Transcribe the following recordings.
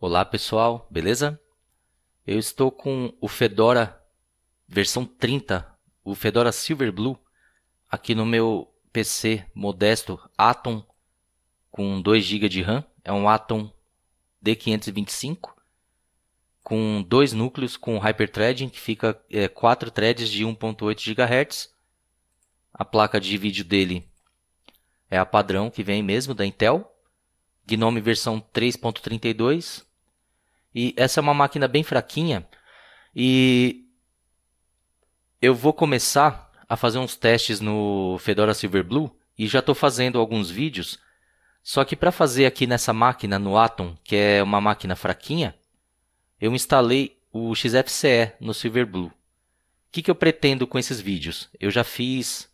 Olá pessoal, beleza? Eu estou com o Fedora versão 30, o Fedora Silverblue, aqui no meu PC modesto Atom com 2 GB de RAM, é um Atom D525 com dois núcleos com hyperthreading que fica é, 4 threads de 1.8 GHz. A placa de vídeo dele é a padrão que vem mesmo da Intel, GNOME versão 3.32 e essa é uma máquina bem fraquinha. E eu vou começar a fazer uns testes no Fedora Silverblue e já estou fazendo alguns vídeos. Só que para fazer aqui nessa máquina, no Atom, que é uma máquina fraquinha, eu instalei o XFCE no Silverblue. O que, que eu pretendo com esses vídeos? Eu já fiz.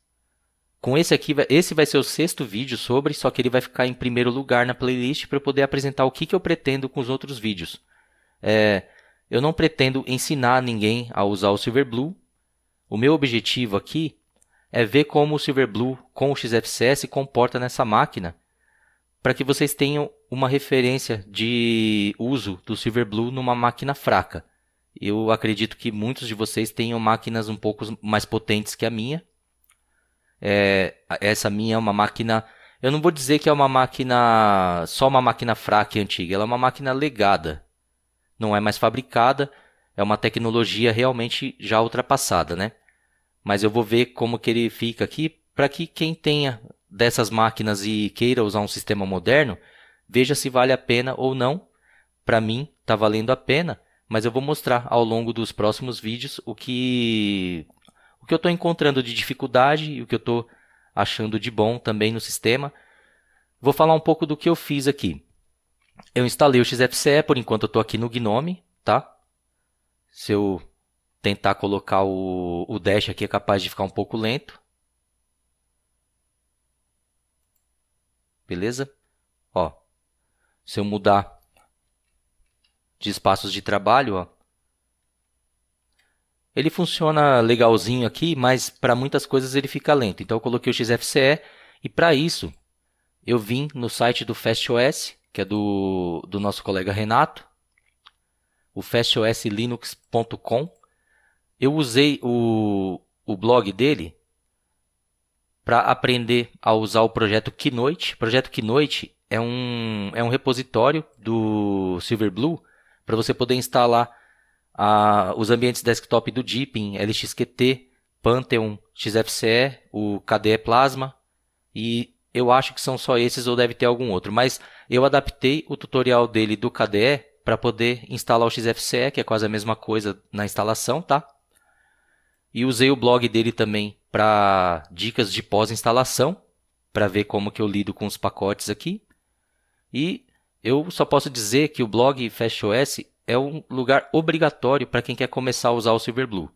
Com esse aqui, esse vai ser o sexto vídeo sobre, só que ele vai ficar em primeiro lugar na playlist para eu poder apresentar o que, que eu pretendo com os outros vídeos. É, eu não pretendo ensinar ninguém a usar o Silverblue. O meu objetivo aqui é ver como o Silverblue com o XFCE se comporta nessa máquina, para que vocês tenham uma referência de uso do Silverblue numa máquina fraca. Eu acredito que muitos de vocês tenham máquinas um pouco mais potentes que a minha. É, essa minha é uma máquina. Eu não vou dizer que é uma máquina. só uma máquina fraca e antiga, ela é uma máquina legada não é mais fabricada, é uma tecnologia realmente já ultrapassada, né? Mas eu vou ver como que ele fica aqui para que quem tenha dessas máquinas e queira usar um sistema moderno, veja se vale a pena ou não. Para mim, está valendo a pena, mas eu vou mostrar ao longo dos próximos vídeos o que o que eu estou encontrando de dificuldade e o que eu estou achando de bom também no sistema. Vou falar um pouco do que eu fiz aqui. Eu instalei o XFCE, por enquanto eu estou aqui no Gnome, tá? Se eu tentar colocar o, o Dash aqui é capaz de ficar um pouco lento. Beleza? Ó, se eu mudar de espaços de trabalho, ó, ele funciona legalzinho aqui, mas para muitas coisas ele fica lento. Então eu coloquei o XFCE e para isso eu vim no site do FastOS que é do, do nosso colega Renato, o fastoslinux.com. Eu usei o, o blog dele para aprender a usar o projeto Keynote. O projeto Keynote é um, é um repositório do Silverblue para você poder instalar a, os ambientes desktop do Deepin, LXQt, Pantheon, XFCE, o KDE Plasma e eu acho que são só esses ou deve ter algum outro. Mas eu adaptei o tutorial dele do KDE para poder instalar o XFCE, que é quase a mesma coisa na instalação, tá? E usei o blog dele também para dicas de pós-instalação, para ver como que eu lido com os pacotes aqui. E eu só posso dizer que o blog FastOS é um lugar obrigatório para quem quer começar a usar o Silverblue.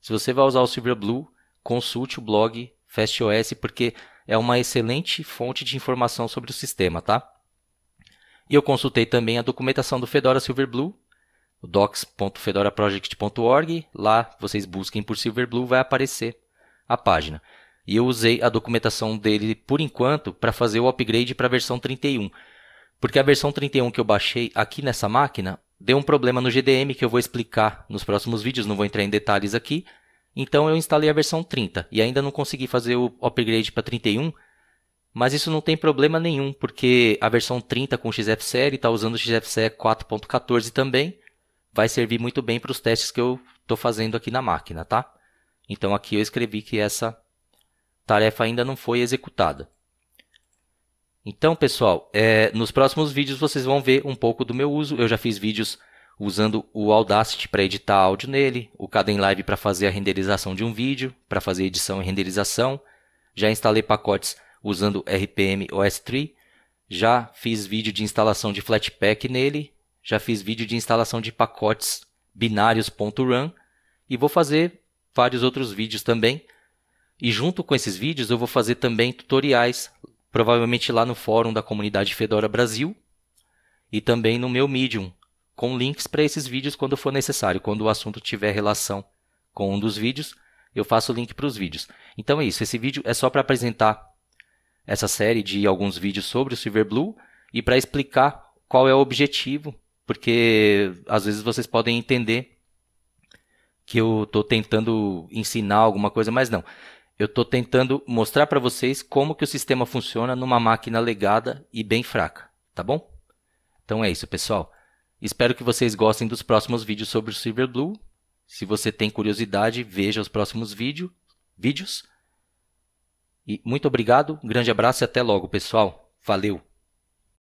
Se você vai usar o Silverblue, consulte o blog FastOS porque é uma excelente fonte de informação sobre o sistema, tá? E eu consultei também a documentação do Fedora Silverblue, docs.fedoraproject.org. Lá vocês busquem por Silverblue, vai aparecer a página. E eu usei a documentação dele por enquanto para fazer o upgrade para a versão 31. Porque a versão 31 que eu baixei aqui nessa máquina deu um problema no GDM que eu vou explicar nos próximos vídeos, não vou entrar em detalhes aqui. Então eu instalei a versão 30 e ainda não consegui fazer o upgrade para 31 mas isso não tem problema nenhum, porque a versão 30 com XFCE está usando o XFCE 4.14 também. Vai servir muito bem para os testes que eu estou fazendo aqui na máquina, tá? Então aqui eu escrevi que essa tarefa ainda não foi executada. Então, pessoal, é, nos próximos vídeos vocês vão ver um pouco do meu uso. Eu já fiz vídeos usando o Audacity para editar áudio nele, o Caden Live para fazer a renderização de um vídeo, para fazer edição e renderização. Já instalei pacotes usando RPM OS3. Já fiz vídeo de instalação de Flatpak nele. Já fiz vídeo de instalação de pacotes binários.run. E vou fazer vários outros vídeos também. E junto com esses vídeos eu vou fazer também tutoriais, provavelmente lá no fórum da comunidade Fedora Brasil e também no meu Medium, com links para esses vídeos quando for necessário, quando o assunto tiver relação com um dos vídeos, eu faço o link para os vídeos. Então é isso, esse vídeo é só para apresentar essa série de alguns vídeos sobre o Silverblue e para explicar qual é o objetivo, porque às vezes vocês podem entender que eu estou tentando ensinar alguma coisa, mas não. Eu estou tentando mostrar para vocês como que o sistema funciona numa máquina legada e bem fraca, tá bom? Então é isso, pessoal. Espero que vocês gostem dos próximos vídeos sobre o Silverblue. Se você tem curiosidade, veja os próximos vídeo, vídeos. E muito obrigado, grande abraço e até logo, pessoal. Valeu!